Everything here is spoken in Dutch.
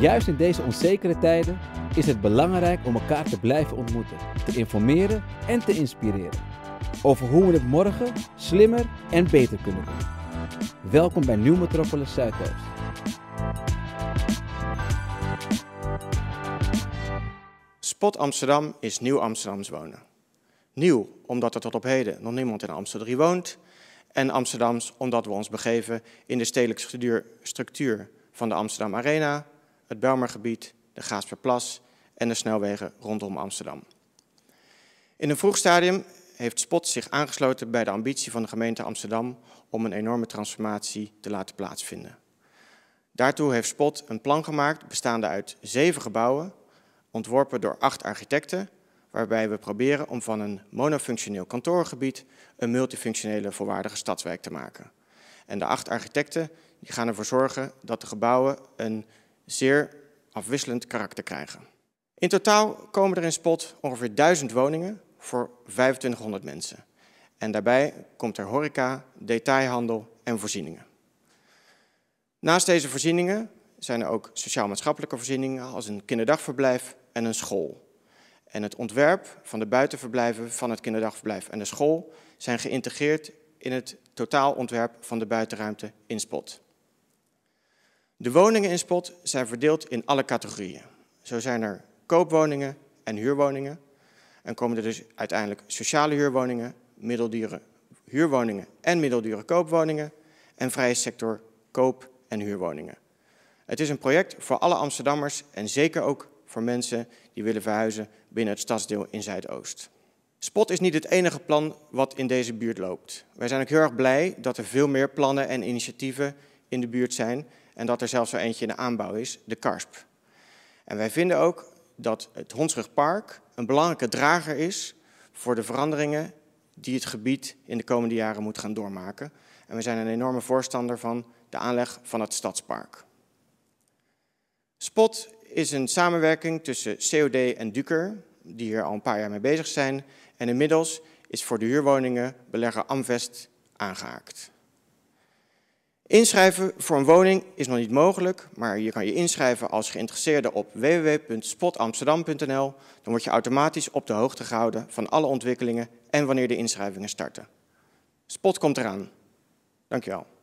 Juist in deze onzekere tijden is het belangrijk om elkaar te blijven ontmoeten, te informeren en te inspireren over hoe we het morgen slimmer en beter kunnen doen. Welkom bij Nieuw Metropolis Zuidoost. Spot Amsterdam is nieuw Amsterdams wonen. Nieuw omdat er tot op heden nog niemand in Amsterdam woont en Amsterdams omdat we ons begeven in de stedelijke structuur van de Amsterdam Arena, het Belmergebied, de Gaasperplas en de snelwegen rondom Amsterdam. In een vroeg stadium heeft SPOT zich aangesloten bij de ambitie van de gemeente Amsterdam om een enorme transformatie te laten plaatsvinden. Daartoe heeft SPOT een plan gemaakt bestaande uit zeven gebouwen, ontworpen door acht architecten, waarbij we proberen om van een monofunctioneel kantoorgebied een multifunctionele volwaardige stadswijk te maken. En de acht architecten die gaan ervoor zorgen dat de gebouwen een zeer afwisselend karakter krijgen. In totaal komen er in Spot ongeveer 1000 woningen voor 2500 mensen. En daarbij komt er horeca, detailhandel en voorzieningen. Naast deze voorzieningen zijn er ook sociaal-maatschappelijke voorzieningen als een kinderdagverblijf en een school. En het ontwerp van de buitenverblijven van het kinderdagverblijf en de school zijn geïntegreerd in het totaalontwerp van de buitenruimte in Spot. De woningen in Spot zijn verdeeld in alle categorieën. Zo zijn er koopwoningen en huurwoningen. En komen er dus uiteindelijk sociale huurwoningen, middeldure huurwoningen en middeldure koopwoningen en vrije sector koop- en huurwoningen. Het is een project voor alle Amsterdammers en zeker ook voor mensen die willen verhuizen binnen het stadsdeel in Zuidoost. Spot is niet het enige plan wat in deze buurt loopt. Wij zijn ook heel erg blij dat er veel meer plannen en initiatieven in de buurt zijn en dat er zelfs zo eentje in de aanbouw is, de Karsp. En wij vinden ook dat het Hondsrugpark een belangrijke drager is voor de veranderingen die het gebied in de komende jaren moet gaan doormaken. En we zijn een enorme voorstander van de aanleg van het stadspark. SPOT is een samenwerking tussen COD en Duker, die hier al een paar jaar mee bezig zijn. En inmiddels is voor de huurwoningen belegger Amvest aangehaakt. Inschrijven voor een woning is nog niet mogelijk, maar je kan je inschrijven als geïnteresseerde op www.spotamsterdam.nl. Dan word je automatisch op de hoogte gehouden van alle ontwikkelingen en wanneer de inschrijvingen starten. Spot komt eraan. Dankjewel.